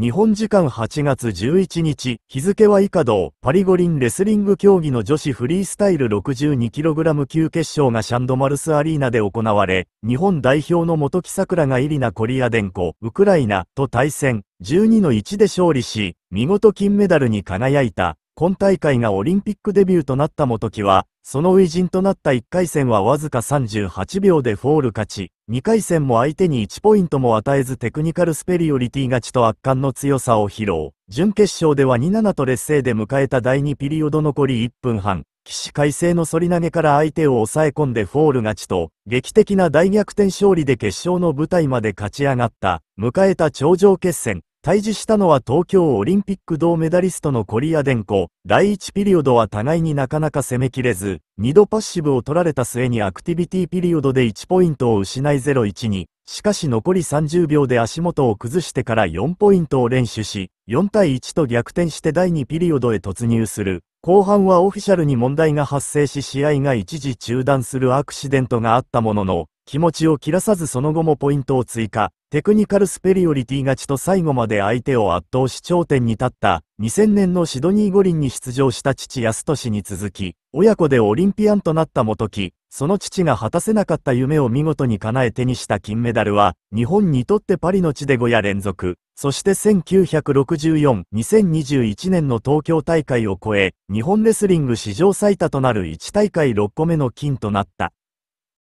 日本時間8月11日、日付は以下同、パリ五輪レスリング競技の女子フリースタイル 62kg 級決勝がシャンドマルスアリーナで行われ、日本代表の元木桜がイリナ・コリアデンコ、ウクライナと対戦、12の1で勝利し、見事金メダルに輝いた。今大会がオリンピックデビューとなった元木は、その初陣となった1回戦はわずか38秒でフォール勝ち、2回戦も相手に1ポイントも与えずテクニカルスペリオリティ勝ちと圧巻の強さを披露。準決勝では2-7と劣勢で迎えた第2ピリオド残り1分半、起死回生の反り投げから相手を抑え込んでフォール勝ちと、劇的な大逆転勝利で決勝の舞台まで勝ち上がった、迎えた頂上決戦、対峙したのは東京オリンピック銅メダリストのコリアデンコ。第1ピリオドは互いになかなか攻めきれず、2度パッシブを取られた末にアクティビティピリオドで1ポイントを失い0-1に、しかし残り30秒で足元を崩してから4ポイントを連取し、4対1と逆転して第2ピリオドへ突入する。後半はオフィシャルに問題が発生し試合が一時中断するアクシデントがあったものの、気持ちを切らさずその後もポイントを追加、テクニカルスペリオリティ勝ちと最後まで相手を圧倒し頂点に立った2000年のシドニー五輪に出場した父安俊に続き、親子でオリンピアンとなった元木、その父が果たせなかった夢を見事に叶え手にした金メダルは、日本にとってパリの地で5夜連続、そして1964、2021年の東京大会を超え、日本レスリング史上最多となる1大会6個目の金となった。